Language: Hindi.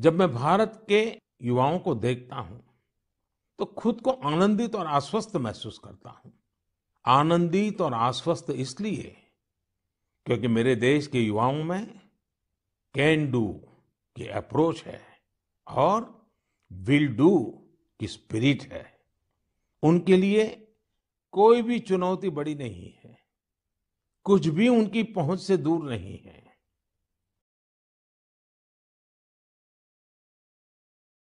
जब मैं भारत के युवाओं को देखता हूं तो खुद को आनंदित और आश्वस्त महसूस करता हूं आनंदित और आश्वस्त इसलिए क्योंकि मेरे देश के युवाओं में कैन डू की अप्रोच है और विल डू की स्पिरिट है उनके लिए कोई भी चुनौती बड़ी नहीं है कुछ भी उनकी पहुंच से दूर नहीं है